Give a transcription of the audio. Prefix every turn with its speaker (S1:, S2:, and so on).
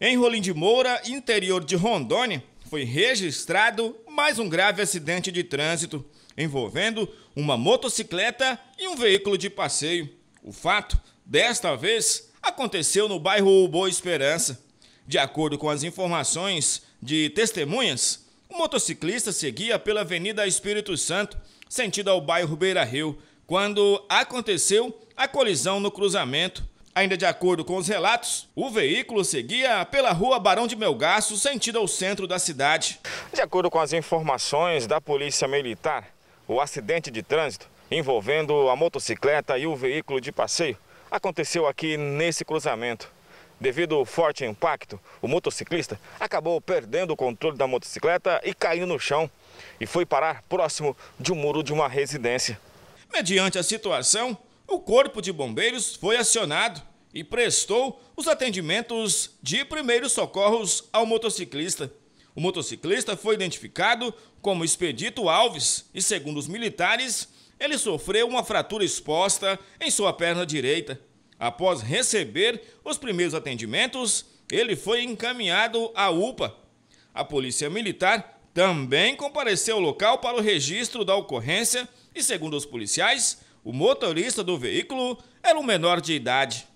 S1: Em Rolim de Moura, interior de Rondônia, foi registrado mais um grave acidente de trânsito envolvendo uma motocicleta e um veículo de passeio. O fato, desta vez, aconteceu no bairro Boa Esperança. De acordo com as informações de testemunhas, o motociclista seguia pela Avenida Espírito Santo, sentido ao bairro Beira Rio, quando aconteceu a colisão no cruzamento. Ainda de acordo com os relatos, o veículo seguia pela rua Barão de Melgaço, sentido ao centro da cidade. De acordo com as informações da Polícia Militar, o acidente de trânsito envolvendo a motocicleta e o veículo de passeio aconteceu aqui nesse cruzamento. Devido ao forte impacto, o motociclista acabou perdendo o controle da motocicleta e caiu no chão e foi parar próximo de um muro de uma residência. Mediante a situação, o corpo de bombeiros foi acionado e prestou os atendimentos de primeiros socorros ao motociclista. O motociclista foi identificado como Expedito Alves e, segundo os militares, ele sofreu uma fratura exposta em sua perna direita. Após receber os primeiros atendimentos, ele foi encaminhado à UPA. A Polícia Militar também compareceu ao local para o registro da ocorrência e, segundo os policiais, o motorista do veículo era um menor de idade.